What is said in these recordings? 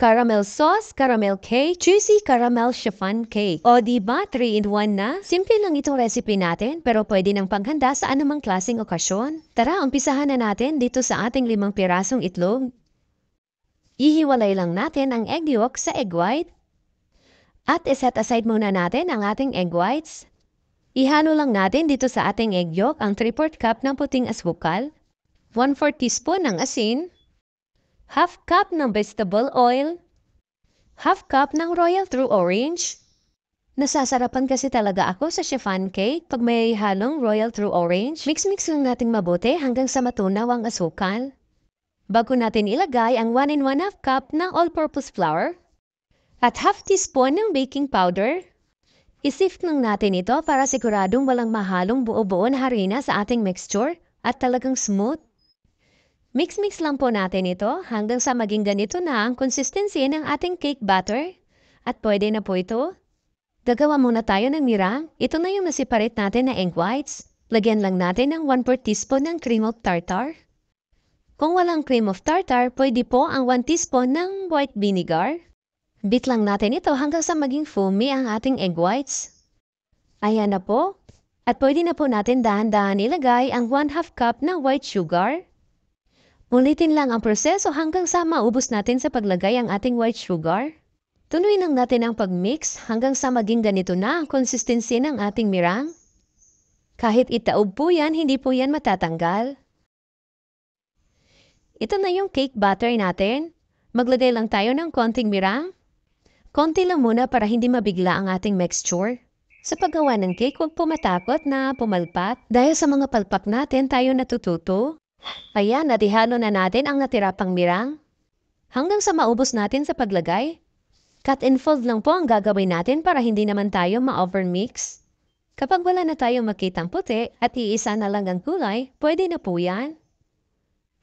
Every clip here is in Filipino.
caramel sauce, caramel cake, cheesy caramel chiffon cake. O di ba 3-in-1 na? Simple lang itong recipe natin pero pwede nang panghanda sa anumang klasing okasyon. Tara, umpisahan na natin dito sa ating limang pirasong itlog. Ihiwalay lang natin ang egg yolk sa egg white. At iset aside muna natin ang ating egg whites. Ihalo lang natin dito sa ating egg yolk ang 3 4 cup ng puting asukal, 1 4 teaspoon ng asin, half cup ng vegetable oil, half cup ng royal true orange. Nasasarapan kasi talaga ako sa chiffon cake pag may halong royal true orange. Mix-mix lang natin mabuti hanggang sa matunaw ang asukal. Bago natin ilagay ang 1 and 1 half cup ng all-purpose flour at half teaspoon ng baking powder. Isift lang natin ito para siguradong walang mahalong buo-buo na harina sa ating mixture at talagang smooth. Mix-mix lang po natin ito hanggang sa maging ganito na ang consistency ng ating cake batter. At pwede na po ito. Gagawa muna tayo ng mirang. Ito na yung nasiparate natin na egg whites. Lagyan lang natin ng 1 4 teaspoon ng cream of tartar. Kung walang cream of tartar, pwede po ang 1 teaspoon ng white vinegar. Beat lang natin ito hanggang sa maging foamy ang ating egg whites. Ayan na po. At pwede na po natin dahan-dahan ilagay ang 1 2 cup na white sugar. Ulitin lang ang proseso hanggang sa maubos natin sa paglagay ang ating white sugar. Tuloy lang natin ang pagmix hanggang sa maging ganito na ang consistency ng ating meringue. Kahit itaob po yan, hindi po yan matatanggal. Ito na yung cake batter natin. Maglagay lang tayo ng konting meringue. Konti lang muna para hindi mabigla ang ating mixture. Sa paggawa ng cake, huwag po matakot na pumalpat dahil sa mga palpak natin tayo natututo. Ayan, natihano na natin ang natira pang mirang. Hanggang sa maubos natin sa paglagay, cut and fold lang po ang gagawin natin para hindi naman tayo ma-overmix. Kapag wala na tayo makitang puti at iisa na lang ang kulay, pwede na po yan.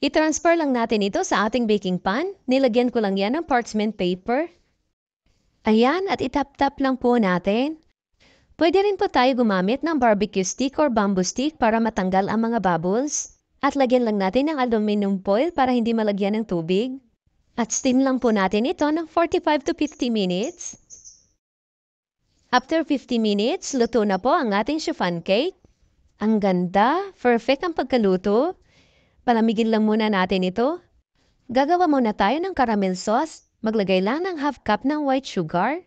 I-transfer lang natin ito sa ating baking pan. Nilagyan ko lang yan ng parchment paper. Ayan, at itap-tap lang po natin. Pwede rin po tayo gumamit ng barbecue stick or bamboo stick para matanggal ang mga bubbles. At lagyan lang natin ng aluminum foil para hindi malagyan ng tubig. At steam lang po natin ito ng 45 to 50 minutes. After 50 minutes, luto na po ang ating chiffon cake. Ang ganda, perfect ang pagkaluto. Palamigin lang muna natin ito. Gagawa muna tayo ng caramel sauce. Maglagay lang ng half cup ng white sugar.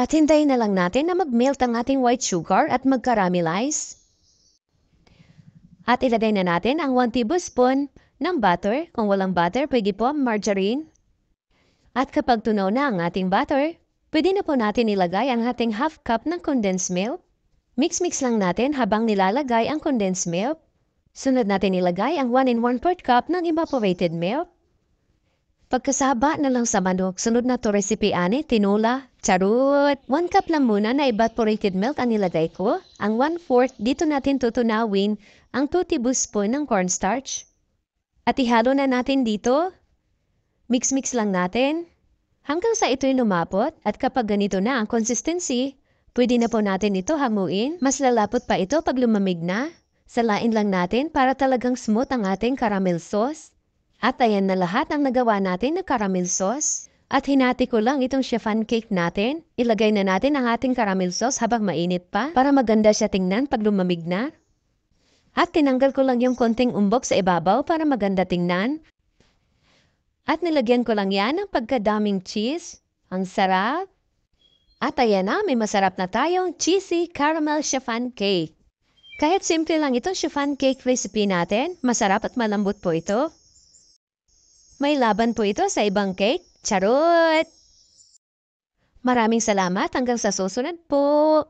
At hintayin na lang natin na mag-melt ang ating white sugar at mag-caramelize. At ilagay na natin ang 1 tablespoon ng butter. Kung walang butter, pwede po margarine. At kapag tunaw na ang ating butter, pwede na po natin ilagay ang ating half cup ng condensed milk. Mix-mix lang natin habang nilalagay ang condensed milk. Sunod natin ilagay ang 1 in 1 4 cup ng evaporated milk. Pagkasaba na lang sa manok, sunod na to recipe ani, tinula, charot. 1 cup lang muna na evaporated milk ang nilagay ko. Ang 1-4 dito natin tutunawin ang 2 tablespoon ng cornstarch. At ihalo na natin dito. Mix-mix lang natin. Hanggang sa ito'y lumapot at kapag ganito na ang consistency, pwede na po natin ito hamuin. Mas lalapot pa ito pag lumamig na. Salain lang natin para talagang smooth ang ating caramel sauce. At ayan na lahat ang nagawa natin na caramel sauce. At hinati ko lang itong chiffon cake natin. Ilagay na natin ang ating caramel sauce habang mainit pa para maganda siya tingnan pag lumamig na. At tinanggal ko lang yung konting umbok sa ibabaw para maganda tingnan. At nilagyan ko lang yan ng pagkadaming cheese. Ang sarap! At ayan na, may masarap na tayong cheesy caramel chiffon cake. Kahit simple lang itong chiffon cake recipe natin, masarap at malambot po ito. May laban po ito sa ibang cake. Charot! Maraming salamat hanggang sa susunod po!